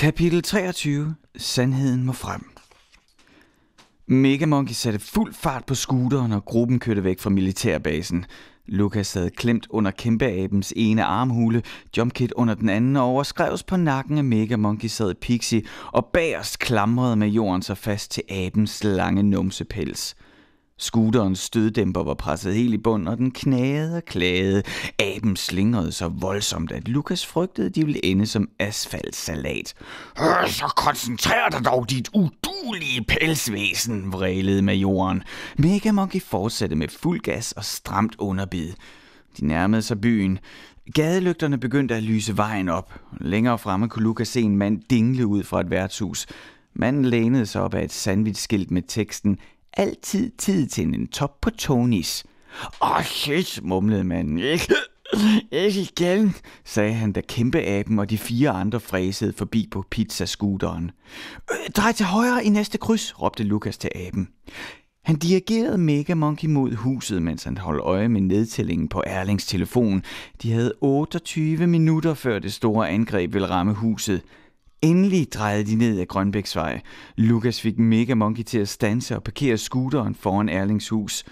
Kapitel 23. Sandheden må frem. Mega Monkey satte fuld fart på scooteren, og gruppen kørte væk fra militærbasen. Lukas sad klemt under kæmpeabens ene armhule, Jumpkit under den anden og overskrevs på nakken af Mega Monkey sad Pixie, og bagerst klamrede med jorden sig fast til abens lange numsepels. Scooterens støddæmper var presset helt i bund, og den knagede og klagede. Aben slingrede så voldsomt, at Lukas frygtede, de ville ende som asfaltsalat. Hør, øh, så koncentrer dig dog dit udulige pelsvæsen, vrælede majoren. Mega Monkey fortsatte med fuld gas og stramt underbid. De nærmede sig byen. Gadelygterne begyndte at lyse vejen op. Længere fremme kunne Lukas se en mand dingle ud fra et værtshus. Manden lænede sig op af et sandvidsskilt med teksten altid tid til en top på Tonys. Åh, oh shit, mumlede manden. Ikke, ikke igen, sagde han, da aben og de fire andre fræsede forbi på pizzascooteren. Øh, drej til højre i næste kryds, råbte Lukas til aben. Han dirigerede Mega Monkey mod huset, mens han holdt øje med nedtællingen på Erlings telefon. De havde 28 minutter før det store angreb ville ramme huset. Endelig drejede de ned ad Grønbæksvej. Lukas fik Mega Monkey til at stanse og parkere scooteren foran Erlings hus.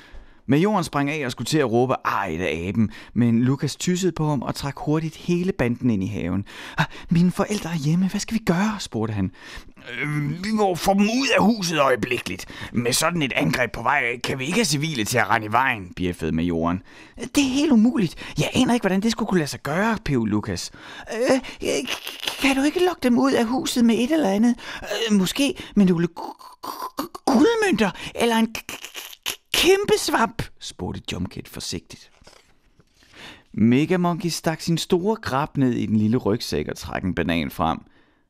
Majoren sprang af og skulle til at råbe ej da aben, men Lukas tyssede på ham og trak hurtigt hele banden ind i haven. Ah, mine forældre er hjemme, hvad skal vi gøre? spurgte han. Øh, vi må få dem ud af huset øjeblikkeligt. Med sådan et angreb på vej, kan vi ikke have civile til at rende i vejen, bjeffede majoren. Det er helt umuligt. Jeg aner ikke, hvordan det skulle kunne lade sig gøre, pev Lukas. Øh, kan du ikke lokke dem ud af huset med et eller andet? Øh, måske med nogle guldmønter eller en kæmpe svamp, spurgte Jumpkit forsigtigt. Megamonkey stak sin store krab ned i den lille rygsæk og trak en banan frem.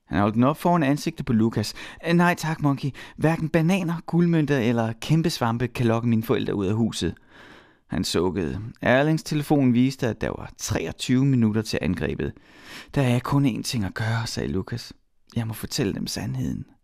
Han holdt den op foran ansigtet på Lukas. Nej tak, Monkey. Hverken bananer, guldmønter eller kæmpe svampe kan lokke mine forældre ud af huset. Han sukkede. Erlings telefon viste, at der var 23 minutter til angrebet. Der er kun én ting at gøre, sagde Lukas. Jeg må fortælle dem sandheden.